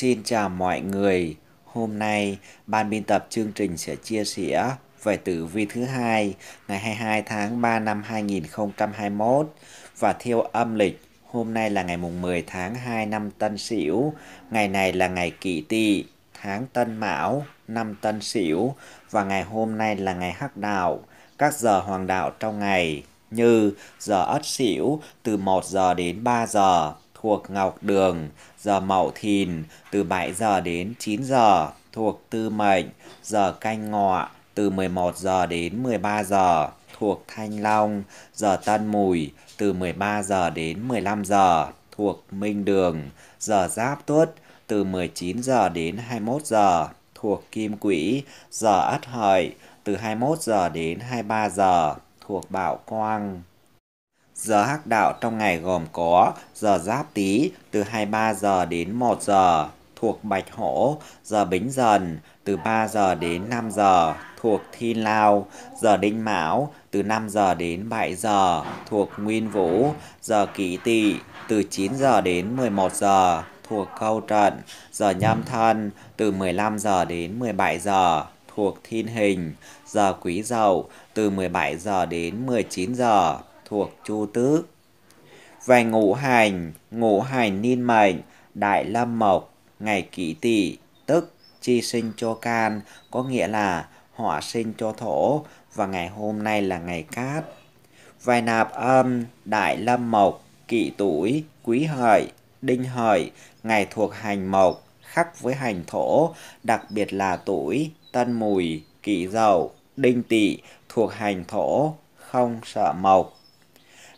Xin chào mọi người. Hôm nay, ban biên tập chương trình sẽ chia sẻ về tử vi thứ hai ngày 22 tháng 3 năm 2021 và theo âm lịch hôm nay là ngày mùng 10 tháng 2 năm Tân Sửu, ngày này là ngày Kỷ Tỵ, tháng Tân Mão, năm Tân Sửu và ngày hôm nay là ngày Hắc Đạo. Các giờ hoàng đạo trong ngày như giờ Ất Sửu từ 1 giờ đến 3 giờ, thuộc Ngọc Đường, giờ Mậu Thìn từ 7 giờ đến 9 giờ thuộc Tư Mệnh, giờ Canh Ngọ từ 11 giờ đến 13 giờ thuộc Thanh Long, giờ Tân Mùi từ 13 giờ đến 15 giờ thuộc Minh Đường, giờ Giáp Tuất từ 19 giờ đến 21 giờ thuộc Kim Quỹ, giờ Ất Hợi từ 21 giờ đến 23 giờ thuộc Bảo Quang. Giờ hắc đạo trong ngày gồm có giờ giáp tý từ 23 giờ đến 1 giờ thuộc Bạch Hổ, giờ Bính Dần từ 3 giờ đến 5 giờ thuộc Thiên Lao, giờ Đinh Mão từ 5 giờ đến 7 giờ thuộc Nguyên Vũ, giờ Kỷ Tỵ từ 9 giờ đến 11 giờ thuộc Câu Trận, giờ Nhâm Thân từ 15 giờ đến 17 giờ thuộc Thiên Hình, giờ Quý Dậu từ 17 giờ đến 19 giờ thuộc Chu Tước. Về ngũ hành, ngũ hành niên mệnh, đại lâm mộc, ngày kỷ tỵ tức chi sinh cho can, có nghĩa là hỏa sinh cho thổ và ngày hôm nay là ngày cát. Về nạp âm, đại lâm mộc, kỷ tuổi, quý hợi, đinh hợi, ngày thuộc hành mộc, khắc với hành thổ, đặc biệt là tuổi, tân mùi, kỷ dậu, đinh tỵ thuộc hành thổ, không sợ mộc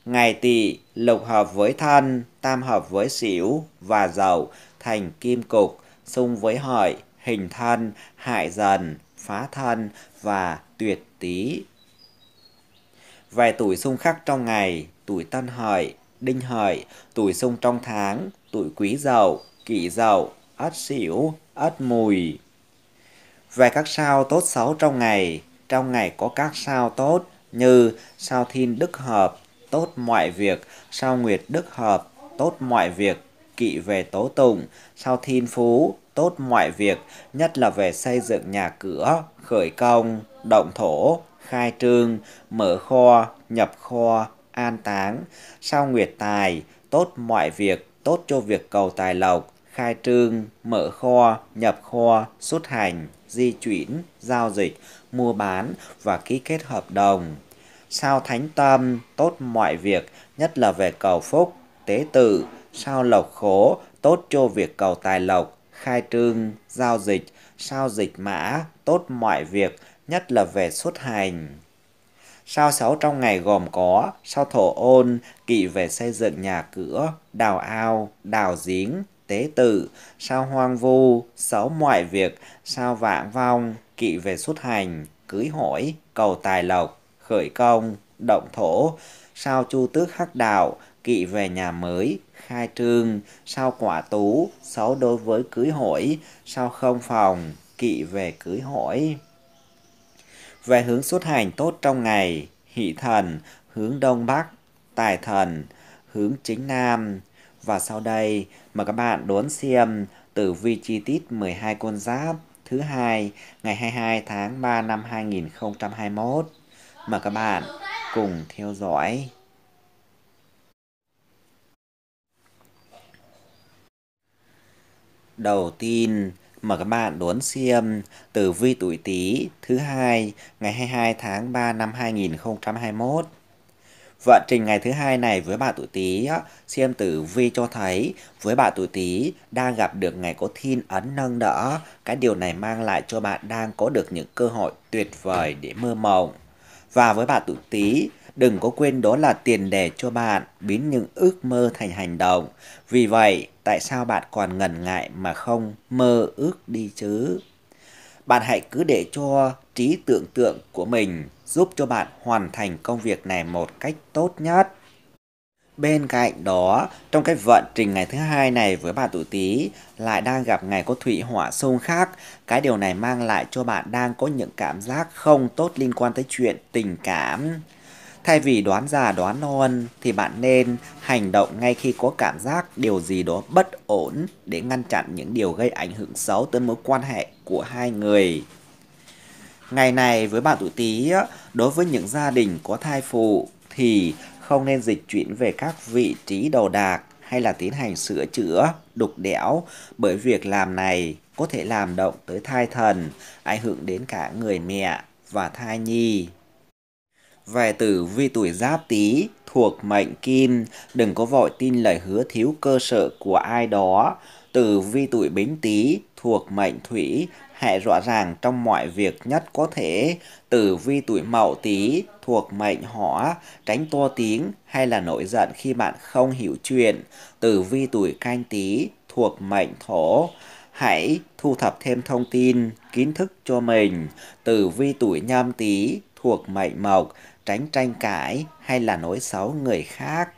ngày tỵ lục hợp với thân, tam hợp với xỉu và dậu thành kim cục, xung với hợi, hình thân, hại dần, phá thân và tuyệt tý. vài tuổi xung khắc trong ngày, tuổi tân hợi, đinh hợi, tuổi xung trong tháng, tuổi quý dậu, kỷ dậu, ất xỉu, ất mùi. Về các sao tốt xấu trong ngày, trong ngày có các sao tốt như sao thiên đức hợp, tốt mọi việc, sao nguyệt đức hợp, tốt mọi việc, kỵ về tố tụng, sao thiên phú, tốt mọi việc, nhất là về xây dựng nhà cửa, khởi công, động thổ, khai trương, mở kho, nhập kho, an táng, sao nguyệt tài, tốt mọi việc, tốt cho việc cầu tài lộc, khai trương, mở kho, nhập kho, xuất hành, di chuyển, giao dịch, mua bán và ký kết hợp đồng sao thánh tâm, tốt mọi việc, nhất là về cầu phúc, tế tự, sao lộc khố, tốt cho việc cầu tài lộc, khai trương, giao dịch, sao dịch mã, tốt mọi việc, nhất là về xuất hành. Sao sáu trong ngày gồm có sao thổ ôn, kỵ về xây dựng nhà cửa, đào ao, đào giếng, tế tự, sao hoang vu, xấu mọi việc, sao vạn vong, kỵ về xuất hành, cưới hỏi, cầu tài lộc khởi công, động thổ, sau chu tước hắc đạo, kỵ về nhà mới, khai trương, sau quả tú, xấu đối với cưới hỏi, sau không phòng, kỵ về cưới hỏi. Về hướng xuất hành tốt trong ngày, hỷ thần, hướng đông bắc, tài thần, hướng chính nam. Và sau đây, mời các bạn đón xem tử vi chi tiết 12 con giáp thứ hai ngày 22 tháng 3 năm 2021 mà các bạn cùng theo dõi. Đầu tiên, mà các bạn đón xem tử vi tuổi Tý thứ hai ngày 22 tháng 3 năm 2021. Vận trình ngày thứ hai này với bạn tuổi Tý xem tử vi cho thấy với bạn tuổi Tý đang gặp được ngày có thiên ấn nâng đỡ, cái điều này mang lại cho bạn đang có được những cơ hội tuyệt vời để mơ mộng. Và với bạn tuổi Tý, đừng có quên đó là tiền đề cho bạn biến những ước mơ thành hành động. Vì vậy, tại sao bạn còn ngần ngại mà không mơ ước đi chứ? Bạn hãy cứ để cho trí tưởng tượng của mình giúp cho bạn hoàn thành công việc này một cách tốt nhất. Bên cạnh đó, trong cái vận trình ngày thứ hai này với bạn tuổi Tý lại đang gặp ngày có thủy hỏa xung khắc, cái điều này mang lại cho bạn đang có những cảm giác không tốt liên quan tới chuyện tình cảm. Thay vì đoán già đoán non thì bạn nên hành động ngay khi có cảm giác điều gì đó bất ổn để ngăn chặn những điều gây ảnh hưởng xấu tới mối quan hệ của hai người. Ngày này với bạn tuổi Tý, đối với những gia đình có thai phụ thì không nên dịch chuyển về các vị trí đồ đạc hay là tiến hành sửa chữa, đục đẽo bởi việc làm này có thể làm động tới thai thần, ảnh hưởng đến cả người mẹ và thai nhi. Về tử vi tuổi giáp tý thuộc mệnh kim, đừng có vội tin lời hứa thiếu cơ sở của ai đó. Tử vi tuổi bính tý thuộc mệnh thủy, hãy rõ ràng trong mọi việc nhất có thể, từ vi tuổi mậu tí thuộc mệnh hỏa, tránh to tiếng hay là nổi giận khi bạn không hiểu chuyện, từ vi tuổi canh tí thuộc mệnh thổ. Hãy thu thập thêm thông tin, kiến thức cho mình, từ vi tuổi nhâm tí thuộc mệnh mộc, tránh tranh cãi hay là nói xấu người khác.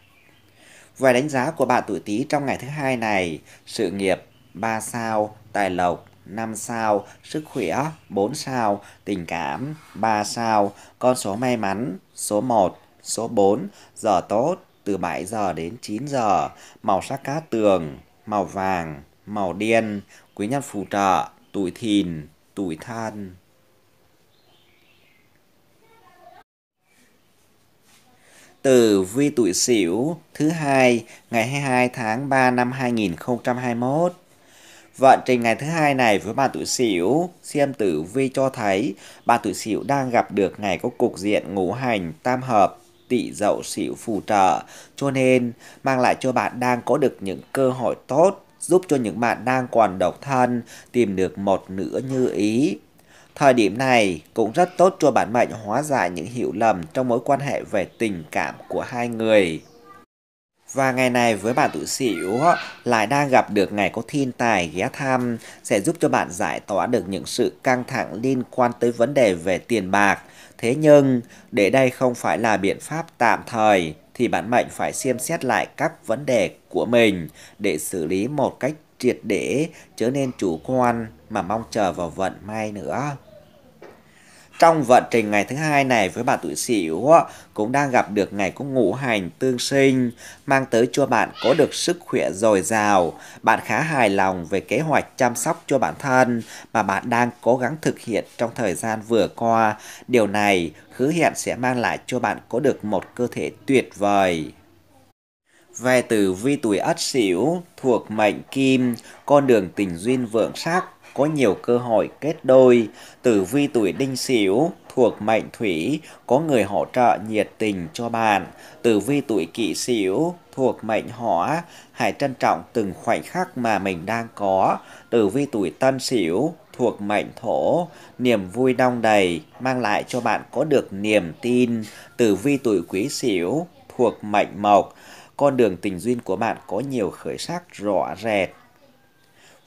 Về đánh giá của bạn tuổi Tý trong ngày thứ hai này, sự nghiệp 3 sao, tài lộc 5 sao, sức khỏe 4 sao, tình cảm 3 sao, con số may mắn số 1, số 4, giờ tốt từ 7 giờ đến 9 giờ, màu sắc cá tường, màu vàng, màu đen, quý nhân phù trợ, tuổi thìn, tuổi thân. Từ vi tuổi Sửu thứ hai ngày 22 tháng 3 năm 2021 Vận vâng, trình ngày thứ hai này với bà tuổi Sửu, xem tử vi cho thấy bà tuổi Sửu đang gặp được ngày có cục diện ngũ hành tam hợp tỵ dậu Sửu phù trợ, cho nên mang lại cho bạn đang có được những cơ hội tốt giúp cho những bạn đang còn độc thân tìm được một nửa như ý. Thời điểm này cũng rất tốt cho bản mệnh hóa giải những hiểu lầm trong mối quan hệ về tình cảm của hai người. Và ngày này với bạn tuổi sửu lại đang gặp được ngày có thiên tài ghé thăm sẽ giúp cho bạn giải tỏa được những sự căng thẳng liên quan tới vấn đề về tiền bạc. Thế nhưng, để đây không phải là biện pháp tạm thời thì bạn mệnh phải xem xét lại các vấn đề của mình để xử lý một cách triệt để trở nên chủ quan mà mong chờ vào vận may nữa trong vận trình ngày thứ hai này với bạn tuổi Sửu cũng đang gặp được ngày có ngũ hành tương sinh mang tới cho bạn có được sức khỏe dồi dào. Bạn khá hài lòng về kế hoạch chăm sóc cho bản thân mà bạn đang cố gắng thực hiện trong thời gian vừa qua. Điều này hứa hẹn sẽ mang lại cho bạn có được một cơ thể tuyệt vời. Về tử vi tuổi Ất Sửu thuộc mệnh Kim, con đường tình duyên vượng sắc có nhiều cơ hội kết đôi. Tử vi tuổi đinh sửu thuộc mệnh thủy, có người hỗ trợ nhiệt tình cho bạn. Tử vi tuổi kỷ sửu thuộc mệnh hỏa, hãy trân trọng từng khoảnh khắc mà mình đang có. Tử vi tuổi tân sửu thuộc mệnh thổ, niềm vui đong đầy, mang lại cho bạn có được niềm tin. Tử vi tuổi quý sửu thuộc mệnh mộc, con đường tình duyên của bạn có nhiều khởi sắc rõ rệt.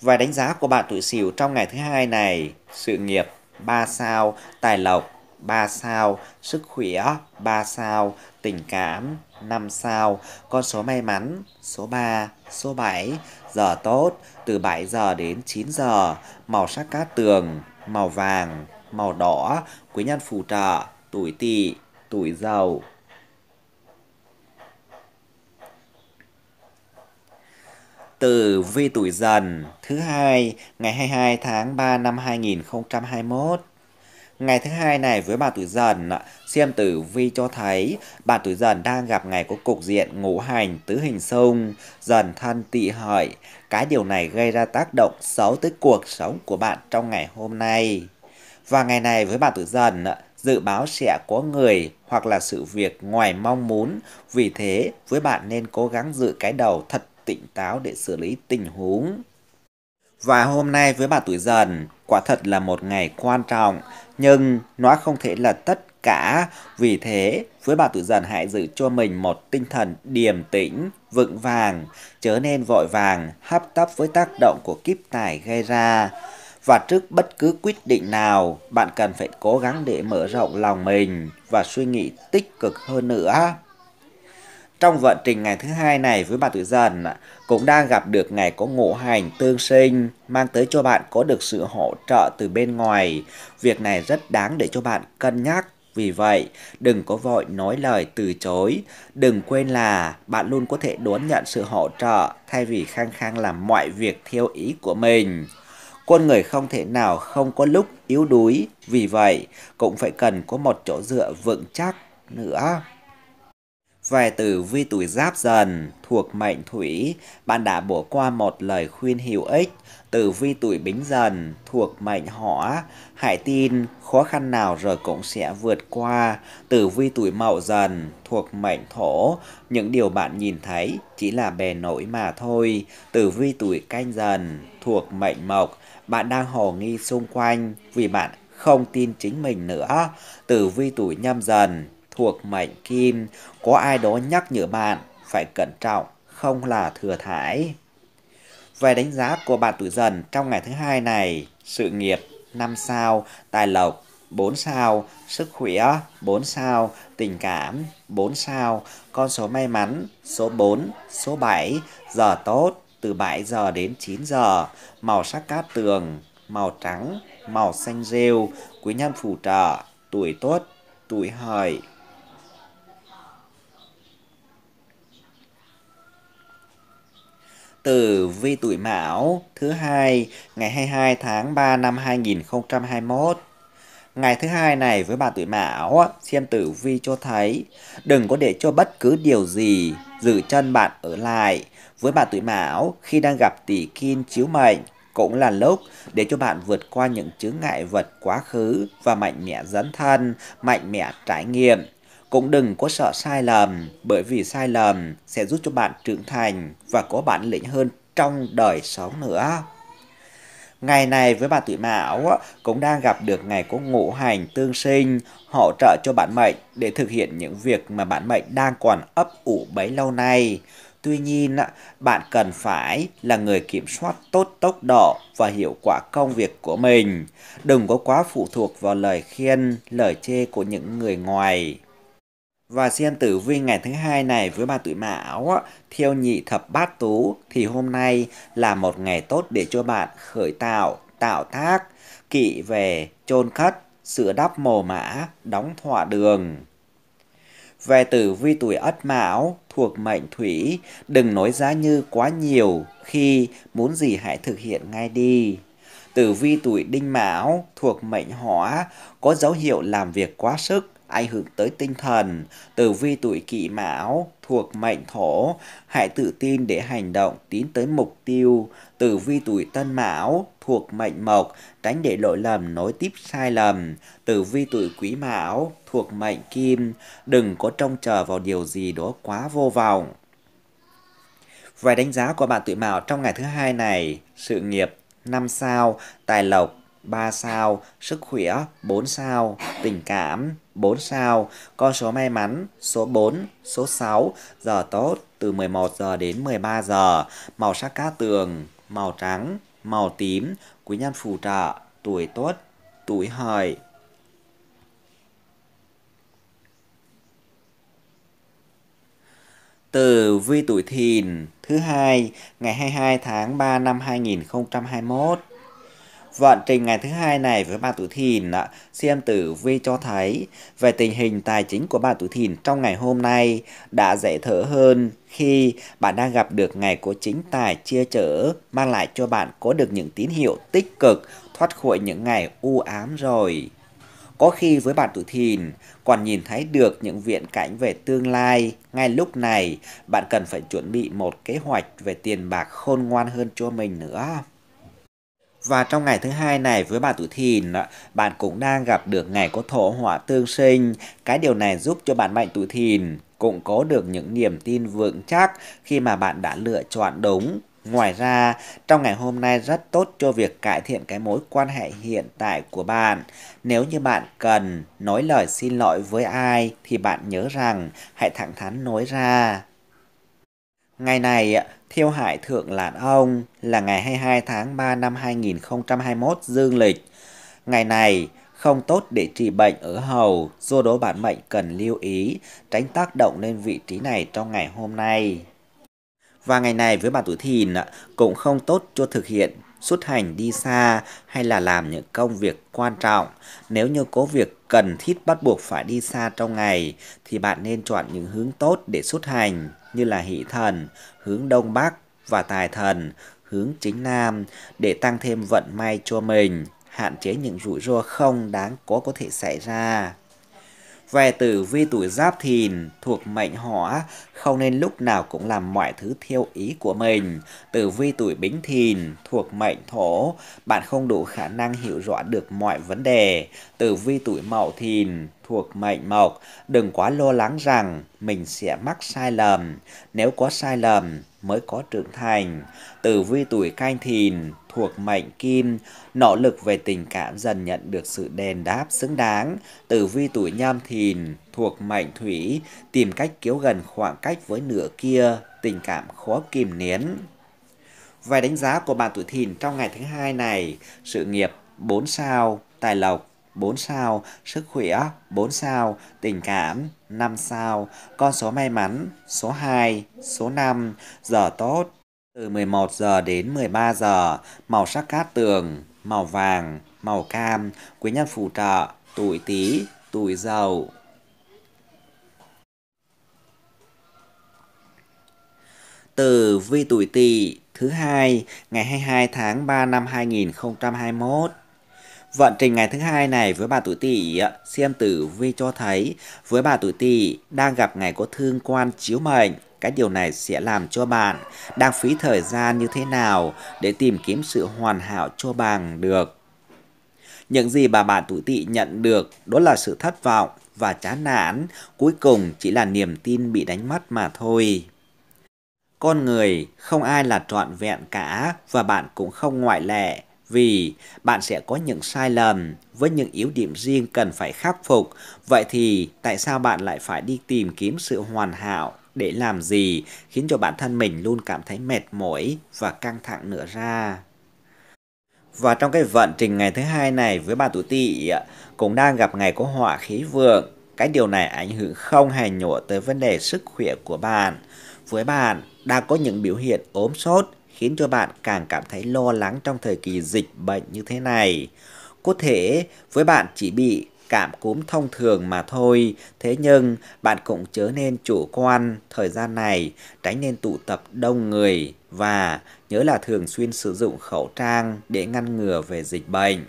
Vài đánh giá của bạn tuổi Sửu trong ngày thứ hai này: sự nghiệp 3 sao, tài lộc 3 sao, sức khỏe 3 sao, tình cảm 5 sao, con số may mắn số 3, số 7, giờ tốt từ 7 giờ đến 9 giờ, màu sắc cát tường, màu vàng, màu đỏ, quý nhân phù trợ, tuổi tỵ, tuổi dậu. Tử vi tuổi dần thứ hai ngày 22 tháng 3 năm 2021. Ngày thứ hai này với bà tuổi dần, xem tử vi cho thấy bà tuổi dần đang gặp ngày có cục diện ngũ hành tứ hình xung, dần thân tỵ hợi. Cái điều này gây ra tác động xấu tới cuộc sống của bạn trong ngày hôm nay. Và ngày này với bà tuổi dần, dự báo sẽ có người hoặc là sự việc ngoài mong muốn. Vì thế, với bạn nên cố gắng giữ cái đầu thật tỉnh táo để xử lý tình huống. Và hôm nay với bà tuổi dần, quả thật là một ngày quan trọng, nhưng nó không thể là tất cả. Vì thế, với bà tuổi dần hãy giữ cho mình một tinh thần điềm tĩnh, vững vàng, chớ nên vội vàng, hấp tấp với tác động của kiếp tài gây ra. Và trước bất cứ quyết định nào, bạn cần phải cố gắng để mở rộng lòng mình và suy nghĩ tích cực hơn nữa trong vận trình ngày thứ hai này với bạn tuổi dần cũng đang gặp được ngày có ngộ hành tương sinh mang tới cho bạn có được sự hỗ trợ từ bên ngoài. Việc này rất đáng để cho bạn cân nhắc. Vì vậy, đừng có vội nói lời từ chối. Đừng quên là bạn luôn có thể đón nhận sự hỗ trợ thay vì khăng khăng làm mọi việc theo ý của mình. Con người không thể nào không có lúc yếu đuối, vì vậy cũng phải cần có một chỗ dựa vững chắc nữa. Về tử vi tuổi giáp dần thuộc mệnh thủy, bạn đã bỏ qua một lời khuyên hữu ích. Tử vi tuổi bính dần thuộc mệnh hỏa, hãy tin khó khăn nào rồi cũng sẽ vượt qua. Tử vi tuổi mậu dần thuộc mệnh thổ, những điều bạn nhìn thấy chỉ là bề nổi mà thôi. Tử vi tuổi canh dần thuộc mệnh mộc, bạn đang hồ nghi xung quanh vì bạn không tin chính mình nữa. Tử vi tuổi nhâm dần thuộc mệnh kim, có ai đó nhắc nhở bạn phải cẩn trọng, không là thừa thải. Về đánh giá của bạn tuổi dần trong ngày thứ hai này, sự nghiệp 5 sao, tài lộc 4 sao, sức khỏe 4 sao, tình cảm 4 sao, con số may mắn số 4, số 7, giờ tốt từ 7 giờ đến 9 giờ, màu sắc cát tường, màu trắng, màu xanh rêu, quý nhân phù trợ, tuổi tốt, tuổi hợi tử vi tuổi Mão thứ hai ngày 22 tháng 3 năm 2021. Ngày thứ hai này với bà tuổi Mão, xem tử vi cho thấy đừng có để cho bất cứ điều gì giữ chân bạn ở lại. Với bà tuổi Mão, khi đang gặp tỷ kim chiếu mệnh, cũng là lúc để cho bạn vượt qua những chướng ngại vật quá khứ và mạnh mẽ dấn thân, mạnh mẽ trải nghiệm cũng đừng có sợ sai lầm, bởi vì sai lầm sẽ giúp cho bạn trưởng thành và có bản lĩnh hơn trong đời sống nữa. Ngày này với bà tuổi mão cũng đang gặp được ngày có ngũ hành tương sinh, hỗ trợ cho bản mệnh để thực hiện những việc mà bản mệnh đang còn ấp ủ bấy lâu nay. Tuy nhiên, bạn cần phải là người kiểm soát tốt tốc độ và hiệu quả công việc của mình. Đừng có quá phụ thuộc vào lời khen, lời chê của những người ngoài và xem tử vi ngày thứ hai này với ba tuổi mão theo nhị thập bát tú thì hôm nay là một ngày tốt để cho bạn khởi tạo tạo thác kỵ về chôn khất sửa đắp mồ mã đóng thỏa đường về tử vi tuổi ất mão thuộc mệnh thủy đừng nói giá như quá nhiều khi muốn gì hãy thực hiện ngay đi tử vi tuổi đinh mão thuộc mệnh hỏa có dấu hiệu làm việc quá sức ảnh hưởng tới tinh thần, tử vi tuổi kỵ mão thuộc mệnh thổ, hãy tự tin để hành động tiến tới mục tiêu, tử vi tuổi tân mão thuộc mệnh mộc, tránh để lỗi lầm nối tiếp sai lầm, tử vi tuổi quý mão thuộc mệnh kim, đừng có trông chờ vào điều gì đó quá vô vọng. Vài đánh giá của bạn tuổi mão trong ngày thứ hai này, sự nghiệp 5 sao, tài lộc 3 sao, sức khỏe 4 sao, tình cảm 4 sao, con số may mắn số 4, số 6, giờ tốt từ 11 giờ đến 13 giờ, màu sắc cá tường, màu trắng, màu tím, quý nhân phù trợ, tuổi tốt, tuổi hợi. từ vi tuổi thìn thứ hai ngày 22 tháng 3 năm 2021 Vận trình ngày thứ hai này với bà tuổi thìn, xem tử vi cho thấy về tình hình tài chính của bà tuổi thìn trong ngày hôm nay đã dễ thở hơn khi bạn đang gặp được ngày của chính tài chia chở mang lại cho bạn có được những tín hiệu tích cực thoát khỏi những ngày u ám rồi. Có khi với bạn tuổi thìn còn nhìn thấy được những viễn cảnh về tương lai, ngay lúc này bạn cần phải chuẩn bị một kế hoạch về tiền bạc khôn ngoan hơn cho mình nữa. Và trong ngày thứ hai này với bạn tuổi thìn, bạn cũng đang gặp được ngày có thổ hỏa tương sinh. Cái điều này giúp cho bạn mạnh tuổi thìn cũng có được những niềm tin vững chắc khi mà bạn đã lựa chọn đúng. Ngoài ra, trong ngày hôm nay rất tốt cho việc cải thiện cái mối quan hệ hiện tại của bạn. Nếu như bạn cần nói lời xin lỗi với ai thì bạn nhớ rằng hãy thẳng thắn nói ra. Ngày này, Thiêu hại Thượng Lạn Ông là ngày 22 tháng 3 năm 2021 dương lịch. Ngày này không tốt để trị bệnh ở hầu, do đó bản mệnh cần lưu ý, tránh tác động lên vị trí này trong ngày hôm nay. Và ngày này với bạn tuổi thìn cũng không tốt cho thực hiện xuất hành đi xa hay là làm những công việc quan trọng. Nếu như có việc cần thiết bắt buộc phải đi xa trong ngày thì bạn nên chọn những hướng tốt để xuất hành như là hỷ thần hướng đông bắc và tài thần hướng chính nam để tăng thêm vận may cho mình, hạn chế những rủi ro không đáng có có thể xảy ra. Về tử vi tuổi giáp thìn thuộc mệnh hỏa, không nên lúc nào cũng làm mọi thứ theo ý của mình. Tử vi tuổi bính thìn thuộc mệnh thổ, bạn không đủ khả năng hiểu rõ được mọi vấn đề. Tử vi tuổi mậu thìn thuộc mệnh mộc, đừng quá lo lắng rằng mình sẽ mắc sai lầm, nếu có sai lầm mới có trưởng thành. Tử vi tuổi canh thìn thuộc mệnh kim, nỗ lực về tình cảm dần nhận được sự đền đáp xứng đáng. Tử vi tuổi nhâm thìn thuộc mệnh thủy, tìm cách kéo gần khoảng cách với nửa kia, tình cảm khó kìm nén. Vài đánh giá của bạn tuổi thìn trong ngày thứ hai này, sự nghiệp 4 sao, tài lộc 4 sao, sức khỏe 4 sao, tình cảm 5 sao, con số may mắn số 2, số 5, giờ tốt từ 11 giờ đến 13 giờ, màu sắc cát tường, màu vàng, màu cam, quý nhân phù trợ, tuổi Tý, tuổi Dậu. Từ vi tuổi Tỵ thứ hai ngày 22 tháng 3 năm 2021 Vận trình ngày thứ hai này với bà tuổi Tỵ, xem tử vi cho thấy với bà tuổi Tỵ đang gặp ngày có thương quan chiếu mệnh. Cái điều này sẽ làm cho bạn đang phí thời gian như thế nào để tìm kiếm sự hoàn hảo cho bằng được. Những gì bà bạn tuổi Tỵ nhận được đó là sự thất vọng và chán nản, cuối cùng chỉ là niềm tin bị đánh mất mà thôi. Con người không ai là trọn vẹn cả và bạn cũng không ngoại lệ vì bạn sẽ có những sai lầm với những yếu điểm riêng cần phải khắc phục. Vậy thì tại sao bạn lại phải đi tìm kiếm sự hoàn hảo để làm gì khiến cho bản thân mình luôn cảm thấy mệt mỏi và căng thẳng nữa ra? Và trong cái vận trình ngày thứ hai này với bà tuổi tỵ cũng đang gặp ngày có hỏa khí vượng. Cái điều này ảnh hưởng không hề nhỏ tới vấn đề sức khỏe của bạn. Với bạn, đang có những biểu hiện ốm sốt, khiến cho bạn càng cảm thấy lo lắng trong thời kỳ dịch bệnh như thế này. Có thể với bạn chỉ bị cảm cúm thông thường mà thôi, thế nhưng bạn cũng chớ nên chủ quan thời gian này, tránh nên tụ tập đông người và nhớ là thường xuyên sử dụng khẩu trang để ngăn ngừa về dịch bệnh.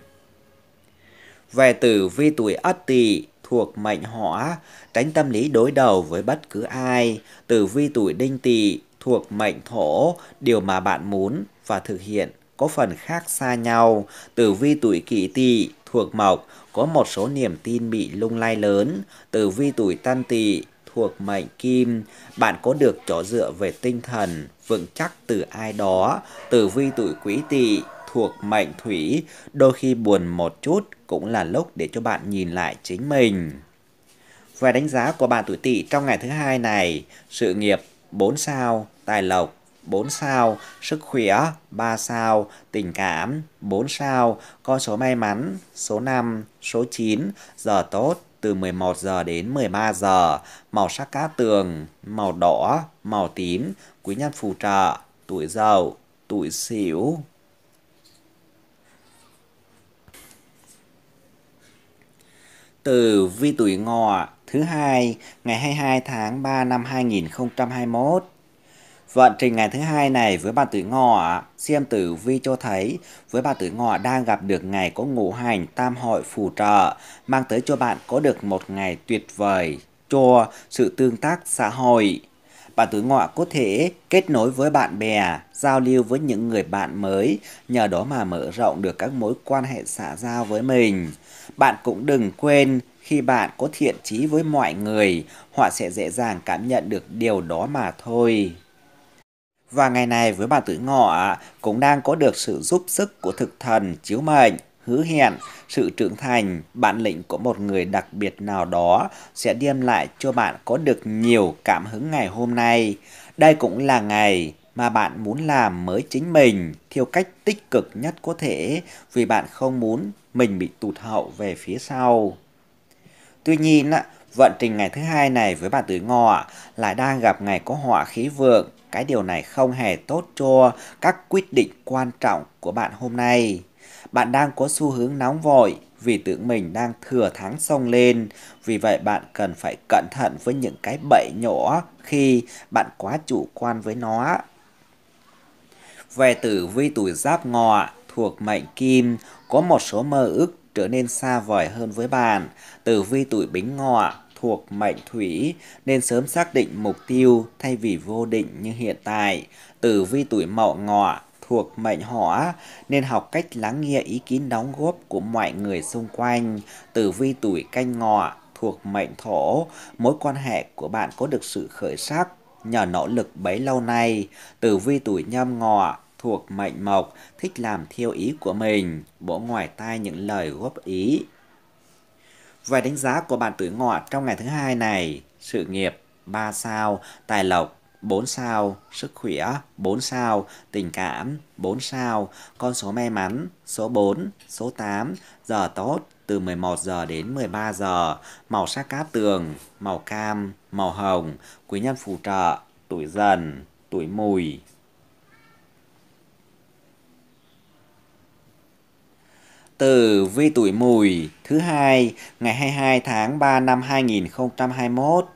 Về tử vi tuổi Ất Tỵ thuộc mệnh hỏa, tránh tâm lý đối đầu với bất cứ ai. Tử vi tuổi đinh tỵ thuộc mệnh thổ, điều mà bạn muốn và thực hiện có phần khác xa nhau. Tử vi tuổi kỷ tỵ thuộc mộc, có một số niềm tin bị lung lay lớn. Tử vi tuổi tân tỵ thuộc mệnh kim, bạn có được chỗ dựa về tinh thần vững chắc từ ai đó. Tử vi tuổi quý tỵ thuộc mệnh thủy, đôi khi buồn một chút cũng là lúc để cho bạn nhìn lại chính mình. Về đánh giá của bạn tuổi Tỵ trong ngày thứ hai này, sự nghiệp 4 sao, tài lộc 4 sao, sức khỏe 3 sao, tình cảm 4 sao, con số may mắn số 5, số 9, giờ tốt từ 11 giờ đến 13 giờ, màu sắc cá tường, màu đỏ, màu tím, quý nhân phù trợ, tuổi giàu, tuổi xỉu. từ vi tuổi ngọ thứ hai ngày 22 tháng 3 năm 2021. Vận trình ngày thứ hai này với bạn tuổi ngọ, xem tử vi cho thấy với bạn tuổi ngọ đang gặp được ngày có ngũ hành tam hội phù trợ, mang tới cho bạn có được một ngày tuyệt vời cho sự tương tác xã hội. Bạn tuổi ngọ có thể kết nối với bạn bè, giao lưu với những người bạn mới, nhờ đó mà mở rộng được các mối quan hệ xã giao với mình. Bạn cũng đừng quên khi bạn có thiện chí với mọi người, họ sẽ dễ dàng cảm nhận được điều đó mà thôi. Và ngày này với bạn tuổi ngọ cũng đang có được sự giúp sức của thực thần chiếu mệnh hứa hẹn sự trưởng thành, bản lĩnh của một người đặc biệt nào đó sẽ đem lại cho bạn có được nhiều cảm hứng ngày hôm nay. Đây cũng là ngày mà bạn muốn làm mới chính mình theo cách tích cực nhất có thể vì bạn không muốn mình bị tụt hậu về phía sau. Tuy nhiên, vận trình ngày thứ hai này với bạn tuổi ngọ lại đang gặp ngày có họa khí vượng. Cái điều này không hề tốt cho các quyết định quan trọng của bạn hôm nay. Bạn đang có xu hướng nóng vội vì tưởng mình đang thừa thắng sông lên. Vì vậy bạn cần phải cẩn thận với những cái bẫy nhỏ khi bạn quá chủ quan với nó. Về tử vi tuổi giáp ngọ thuộc mệnh kim, có một số mơ ước trở nên xa vời hơn với bạn. Tử vi tuổi bính ngọ thuộc mệnh thủy nên sớm xác định mục tiêu thay vì vô định như hiện tại. Tử vi tuổi mậu ngọ thuộc mệnh hỏa nên học cách lắng nghe ý kiến đóng góp của mọi người xung quanh. Tử vi tuổi canh ngọ thuộc mệnh thổ, mối quan hệ của bạn có được sự khởi sắc nhờ nỗ lực bấy lâu nay. Tử vi tuổi nhâm ngọ thuộc mệnh mộc, thích làm theo ý của mình, bổ ngoài tai những lời góp ý. Vài đánh giá của bạn tuổi ngọ trong ngày thứ hai này, sự nghiệp 3 sao, tài lộc 4 sao, sức khỏe 4 sao, tình cảm 4 sao, con số may mắn số 4, số 8, giờ tốt từ 11 giờ đến 13 giờ, màu sắc cát tường, màu cam, màu hồng, quý nhân phù trợ, tuổi dần, tuổi mùi. từ vi tuổi mùi thứ hai ngày 22 tháng 3 năm 2021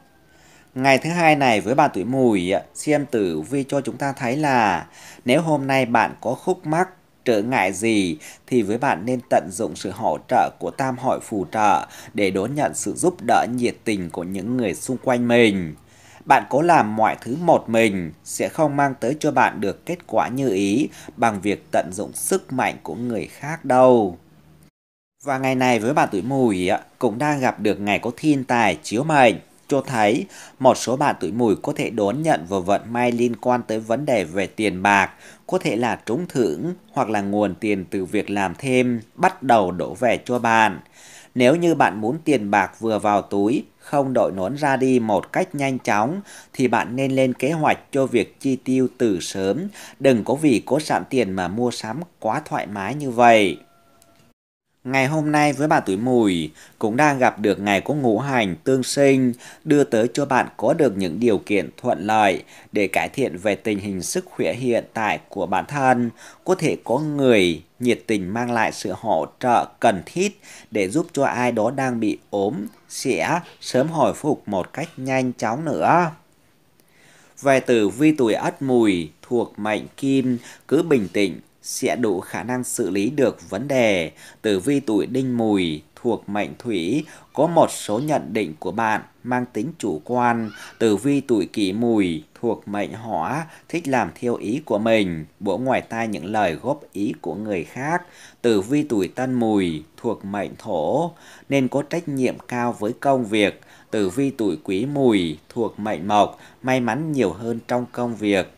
Ngày thứ hai này với bạn tuổi mùi, xem tử vi cho chúng ta thấy là nếu hôm nay bạn có khúc mắc trở ngại gì thì với bạn nên tận dụng sự hỗ trợ của tam hội phù trợ để đón nhận sự giúp đỡ nhiệt tình của những người xung quanh mình. Bạn cố làm mọi thứ một mình sẽ không mang tới cho bạn được kết quả như ý bằng việc tận dụng sức mạnh của người khác đâu. Và ngày này với bạn tuổi mùi cũng đang gặp được ngày có thiên tài chiếu mệnh cho thấy một số bạn tuổi mùi có thể đón nhận vào vận may liên quan tới vấn đề về tiền bạc, có thể là trúng thưởng hoặc là nguồn tiền từ việc làm thêm bắt đầu đổ về cho bạn. Nếu như bạn muốn tiền bạc vừa vào túi, không đội nón ra đi một cách nhanh chóng, thì bạn nên lên kế hoạch cho việc chi tiêu từ sớm, đừng có vì có sẵn tiền mà mua sắm quá thoải mái như vậy. Ngày hôm nay với bạn tuổi mùi cũng đang gặp được ngày có ngũ hành tương sinh đưa tới cho bạn có được những điều kiện thuận lợi để cải thiện về tình hình sức khỏe hiện tại của bản thân. Có thể có người nhiệt tình mang lại sự hỗ trợ cần thiết để giúp cho ai đó đang bị ốm sẽ sớm hồi phục một cách nhanh chóng nữa. Về tử vi tuổi ất mùi thuộc mệnh kim cứ bình tĩnh sẽ đủ khả năng xử lý được vấn đề. Tử vi tuổi đinh mùi thuộc mệnh thủy có một số nhận định của bạn mang tính chủ quan. Tử vi tuổi kỷ mùi thuộc mệnh hỏa thích làm theo ý của mình, bổ ngoài tai những lời góp ý của người khác. Tử vi tuổi tân mùi thuộc mệnh thổ nên có trách nhiệm cao với công việc. Tử vi tuổi quý mùi thuộc mệnh mộc may mắn nhiều hơn trong công việc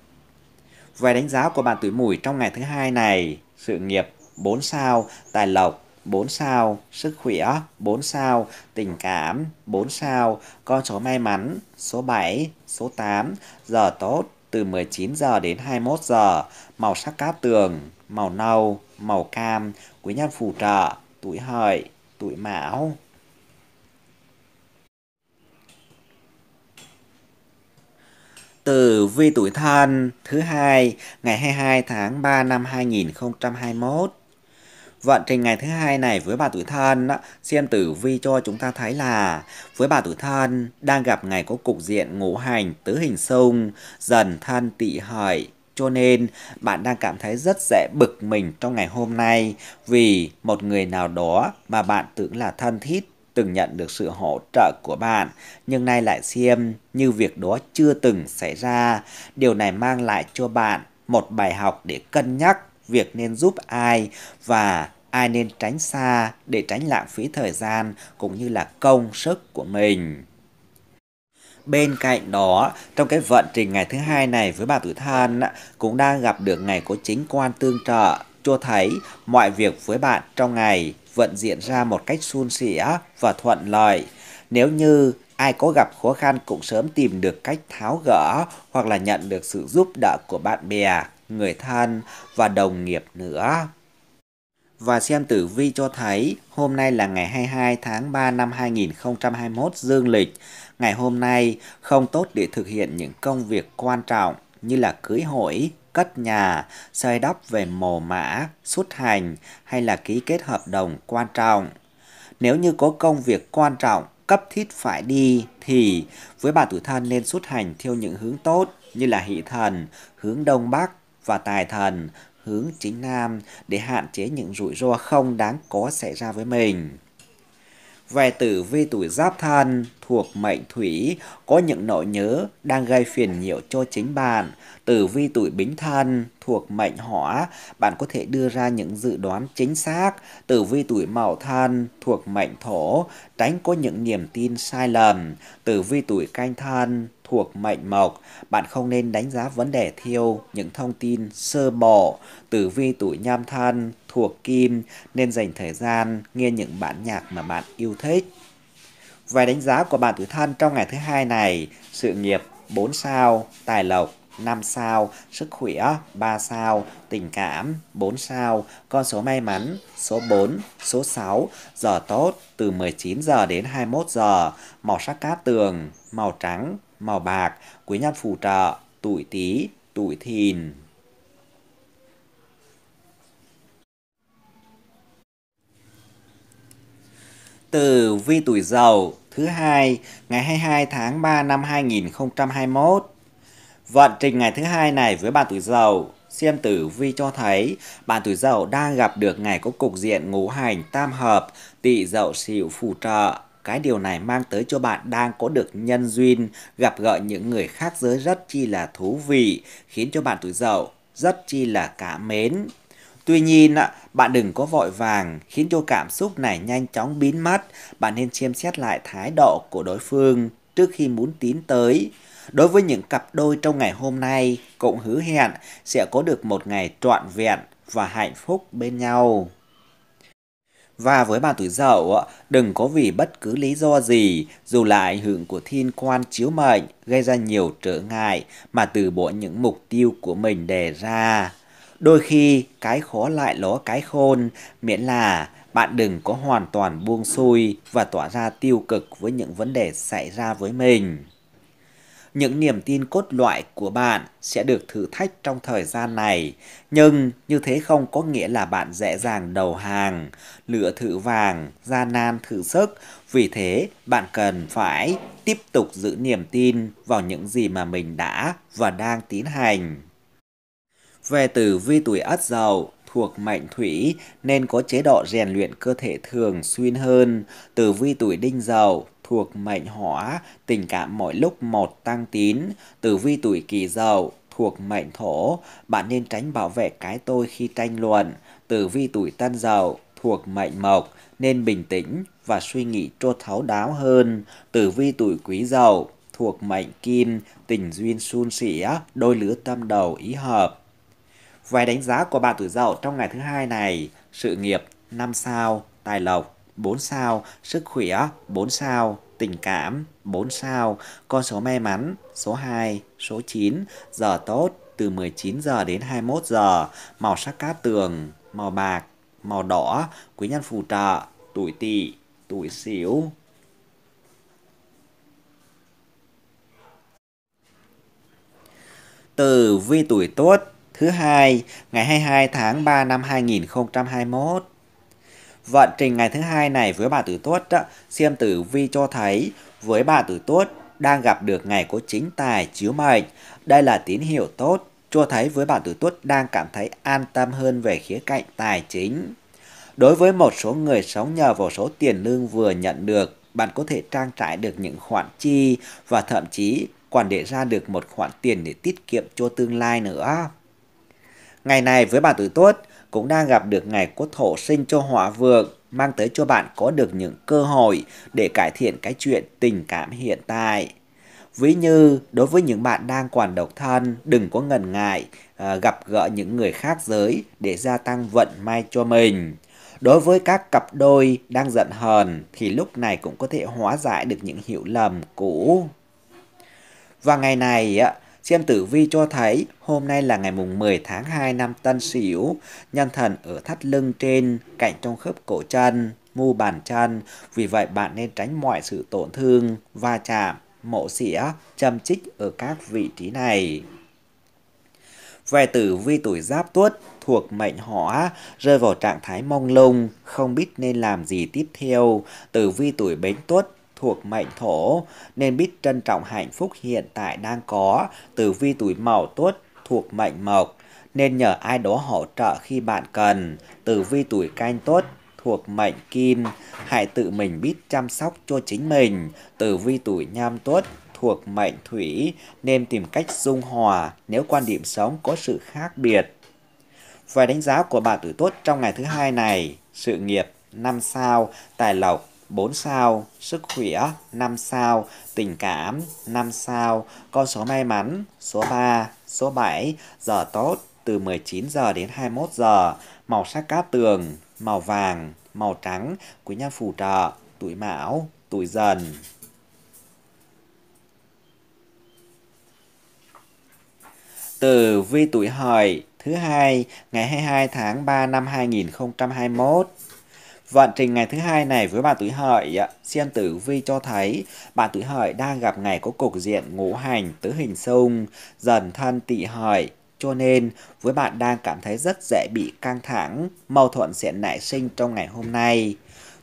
về đánh giá của bạn tuổi mùi trong ngày thứ hai này, sự nghiệp 4 sao, tài lộc 4 sao, sức khỏe 4 sao, tình cảm 4 sao, con số may mắn số 7, số 8, giờ tốt từ 19 giờ đến 21 giờ, màu sắc cát tường, màu nâu, màu cam, quý nhân phù trợ, tuổi hợi, tuổi mão. Tử vi tuổi thân thứ hai ngày 22 tháng 3 năm 2021. Vận trình ngày thứ hai này với bà tuổi thân xem tử vi cho chúng ta thấy là với bà tuổi thân đang gặp ngày có cục diện ngũ hành tứ hình xung dần thân tỵ hợi cho nên bạn đang cảm thấy rất dễ bực mình trong ngày hôm nay vì một người nào đó mà bạn tưởng là thân thiết từng nhận được sự hỗ trợ của bạn, nhưng nay lại xem như việc đó chưa từng xảy ra. Điều này mang lại cho bạn một bài học để cân nhắc việc nên giúp ai và ai nên tránh xa để tránh lãng phí thời gian cũng như là công sức của mình. Bên cạnh đó, trong cái vận trình ngày thứ hai này với bà tuổi thân cũng đang gặp được ngày có chính quan tương trợ cho thấy mọi việc với bạn trong ngày vận diễn ra một cách suôn sẻ và thuận lợi. Nếu như ai có gặp khó khăn cũng sớm tìm được cách tháo gỡ hoặc là nhận được sự giúp đỡ của bạn bè, người thân và đồng nghiệp nữa. Và xem tử vi cho thấy hôm nay là ngày 22 tháng 3 năm 2021 dương lịch. Ngày hôm nay không tốt để thực hiện những công việc quan trọng như là cưới hỏi, cất nhà, xây đắp về mồ mã, xuất hành hay là ký kết hợp đồng quan trọng. Nếu như có công việc quan trọng, cấp thiết phải đi thì với bà tuổi thân nên xuất hành theo những hướng tốt như là hỷ thần, hướng đông bắc và tài thần, hướng chính nam để hạn chế những rủi ro không đáng có xảy ra với mình về tử vi tuổi giáp thân thuộc mệnh thủy có những nỗi nhớ đang gây phiền nhiễu cho chính bạn. Tử vi tuổi bính thân thuộc mệnh hỏa, bạn có thể đưa ra những dự đoán chính xác. Tử vi tuổi mậu thân thuộc mệnh thổ, tránh có những niềm tin sai lầm. Tử vi tuổi canh thân thuộc mệnh mộc, bạn không nên đánh giá vấn đề theo những thông tin sơ bộ. Tử vi tuổi nhâm thân thuộc kim nên dành thời gian nghe những bản nhạc mà bạn yêu thích. Vài đánh giá của bạn tuổi thân trong ngày thứ hai này, sự nghiệp 4 sao, tài lộc 5 sao, sức khỏe 3 sao, tình cảm 4 sao, con số may mắn số 4, số 6, giờ tốt từ 19 giờ đến 21 giờ, màu sắc cát tường, màu trắng, màu bạc, quý nhân phù trợ, tuổi tí, tuổi thìn. từ vi tuổi dậu thứ hai ngày 22 tháng 3 năm 2021. Vận trình ngày thứ hai này với bạn tuổi dậu xem tử vi cho thấy bạn tuổi dậu đang gặp được ngày có cục diện ngũ hành tam hợp tỵ dậu sửu phù trợ cái điều này mang tới cho bạn đang có được nhân duyên gặp gỡ những người khác giới rất chi là thú vị khiến cho bạn tuổi dậu rất chi là cả mến Tuy nhiên, bạn đừng có vội vàng khiến cho cảm xúc này nhanh chóng biến mất. Bạn nên xem xét lại thái độ của đối phương trước khi muốn tiến tới. Đối với những cặp đôi trong ngày hôm nay, cũng hứa hẹn sẽ có được một ngày trọn vẹn và hạnh phúc bên nhau. Và với bạn tuổi dậu, đừng có vì bất cứ lý do gì, dù là ảnh hưởng của thiên quan chiếu mệnh gây ra nhiều trở ngại mà từ bỏ những mục tiêu của mình đề ra đôi khi cái khó lại ló cái khôn miễn là bạn đừng có hoàn toàn buông xuôi và tỏa ra tiêu cực với những vấn đề xảy ra với mình những niềm tin cốt loại của bạn sẽ được thử thách trong thời gian này nhưng như thế không có nghĩa là bạn dễ dàng đầu hàng lựa thử vàng gian nan thử sức vì thế bạn cần phải tiếp tục giữ niềm tin vào những gì mà mình đã và đang tiến hành về tử vi tuổi ất dậu thuộc mệnh thủy nên có chế độ rèn luyện cơ thể thường xuyên hơn. Tử vi tuổi đinh dậu thuộc mệnh hỏa, tình cảm mỗi lúc một tăng tín. Tử vi tuổi kỷ dậu thuộc mệnh thổ, bạn nên tránh bảo vệ cái tôi khi tranh luận. Tử vi tuổi tân dậu thuộc mệnh mộc nên bình tĩnh và suy nghĩ trô tháo đáo hơn. Tử vi tuổi quý dậu thuộc mệnh kim, tình duyên suôn sẻ, đôi lứa tâm đầu ý hợp. Vài đánh giá của bạn tuổi dậu trong ngày thứ hai này, sự nghiệp 5 sao, tài lộc 4 sao, sức khỏe 4 sao, tình cảm 4 sao, con số may mắn số 2, số 9, giờ tốt từ 19 giờ đến 21 giờ, màu sắc cát tường, màu bạc, màu đỏ, quý nhân phù trợ, tuổi tỵ, tuổi sửu. Từ vi tuổi tốt Thứ hai, ngày 22 tháng 3 năm 2021. Vận trình ngày thứ hai này với bà Tử Tuất, xem tử vi cho thấy với bà Tử Tuất đang gặp được ngày có chính tài chiếu mệnh. Đây là tín hiệu tốt, cho thấy với bà Tử Tuất đang cảm thấy an tâm hơn về khía cạnh tài chính. Đối với một số người sống nhờ vào số tiền lương vừa nhận được, bạn có thể trang trải được những khoản chi và thậm chí còn để ra được một khoản tiền để tiết kiệm cho tương lai nữa. Ngày này với bạn tuổi tuất cũng đang gặp được ngày có thổ sinh cho hỏa vượng, mang tới cho bạn có được những cơ hội để cải thiện cái chuyện tình cảm hiện tại. Ví như đối với những bạn đang còn độc thân, đừng có ngần ngại à, gặp gỡ những người khác giới để gia tăng vận may cho mình. Đối với các cặp đôi đang giận hờn thì lúc này cũng có thể hóa giải được những hiểu lầm cũ. Và ngày này Xem tử vi cho thấy hôm nay là ngày mùng 10 tháng 2 năm Tân Sửu, nhân thần ở thắt lưng trên, cạnh trong khớp cổ chân, mu bàn chân, vì vậy bạn nên tránh mọi sự tổn thương, va chạm, mổ xỉa, châm chích ở các vị trí này. Về tử vi tuổi giáp tuất thuộc mệnh hỏa rơi vào trạng thái mông lung, không biết nên làm gì tiếp theo. Tử vi tuổi bến tuất thuộc mệnh thổ nên biết trân trọng hạnh phúc hiện tại đang có từ vi tuổi mậu tuất thuộc mệnh mộc nên nhờ ai đó hỗ trợ khi bạn cần từ vi tuổi canh tuất thuộc mệnh kim hãy tự mình biết chăm sóc cho chính mình từ vi tuổi nhâm tuất thuộc mệnh thủy nên tìm cách dung hòa nếu quan điểm sống có sự khác biệt và đánh giá của bạn tuổi tuất trong ngày thứ hai này sự nghiệp năm sao tài lộc 4 sao, sức khỏe 5 sao, tình cảm 5 sao, con số may mắn số 3, số 7, giờ tốt từ 19 giờ đến 21 giờ, màu sắc cát tường, màu vàng, màu trắng, quý nhân phù trợ, tuổi mão, tuổi dần. từ vi tuổi hợi thứ hai ngày 22 tháng 3 năm 2021. Vận trình ngày thứ hai này với bạn tuổi hợi, xem tử vi cho thấy bạn tuổi hợi đang gặp ngày có cục diện ngũ hành tứ hình xung, dần thân tỵ hợi, cho nên với bạn đang cảm thấy rất dễ bị căng thẳng, mâu thuẫn sẽ nảy sinh trong ngày hôm nay.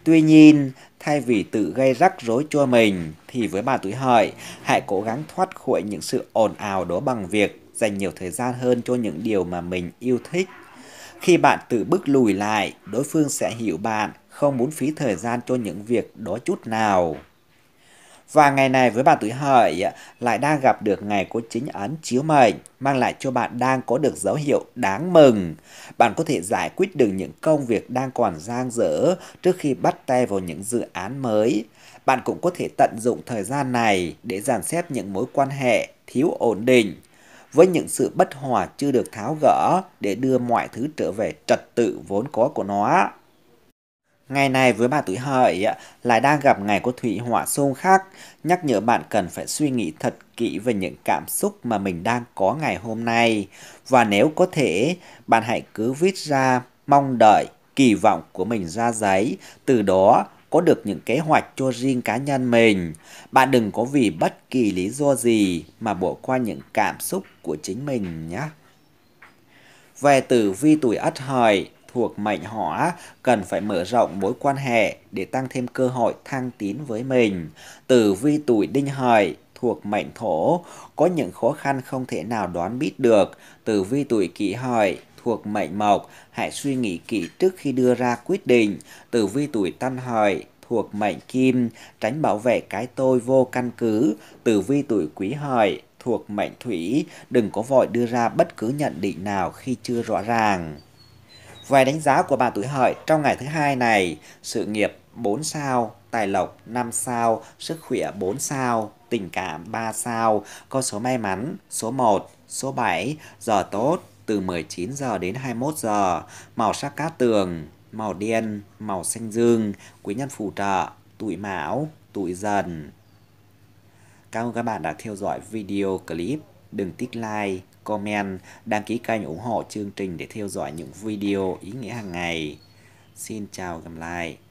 Tuy nhiên, thay vì tự gây rắc rối cho mình thì với bạn tuổi hợi, hãy cố gắng thoát khỏi những sự ồn ào đó bằng việc dành nhiều thời gian hơn cho những điều mà mình yêu thích khi bạn tự bước lùi lại, đối phương sẽ hiểu bạn, không muốn phí thời gian cho những việc đó chút nào. Và ngày này với bạn tuổi hợi lại đang gặp được ngày của chính ấn chiếu mệnh, mang lại cho bạn đang có được dấu hiệu đáng mừng. Bạn có thể giải quyết được những công việc đang còn dang dở trước khi bắt tay vào những dự án mới. Bạn cũng có thể tận dụng thời gian này để dàn xếp những mối quan hệ thiếu ổn định với những sự bất hòa chưa được tháo gỡ để đưa mọi thứ trở về trật tự vốn có của nó. Ngày này với bà tuổi hợi lại đang gặp ngày của thủy hỏa xung khắc, nhắc nhở bạn cần phải suy nghĩ thật kỹ về những cảm xúc mà mình đang có ngày hôm nay. Và nếu có thể, bạn hãy cứ viết ra mong đợi, kỳ vọng của mình ra giấy, từ đó có được những kế hoạch cho riêng cá nhân mình. Bạn đừng có vì bất kỳ lý do gì mà bỏ qua những cảm xúc của chính mình nhé. Về tử vi tuổi ất hợi thuộc mệnh hỏa cần phải mở rộng mối quan hệ để tăng thêm cơ hội thăng tiến với mình. Tử vi tuổi đinh hợi thuộc mệnh thổ có những khó khăn không thể nào đoán biết được. Tử vi tuổi kỷ hợi thuộc mệnh mộc, hãy suy nghĩ kỹ trước khi đưa ra quyết định. Tử vi tuổi Tân Hợi thuộc mệnh Kim, tránh bảo vệ cái tôi vô căn cứ. Tử vi tuổi Quý Hợi thuộc mệnh Thủy, đừng có vội đưa ra bất cứ nhận định nào khi chưa rõ ràng. Vài đánh giá của bà tuổi Hợi trong ngày thứ hai này, sự nghiệp 4 sao, tài lộc 5 sao, sức khỏe 4 sao, tình cảm 3 sao, con số may mắn số 1, số 7, giờ tốt từ 19 giờ đến 21 giờ, màu sắc cát tường, màu đen, màu xanh dương, quý nhân phù trợ, tuổi mão, tuổi dần. Cảm ơn các bạn đã theo dõi video clip. Đừng tích like, comment, đăng ký kênh ủng hộ chương trình để theo dõi những video ý nghĩa hàng ngày. Xin chào gặp lại.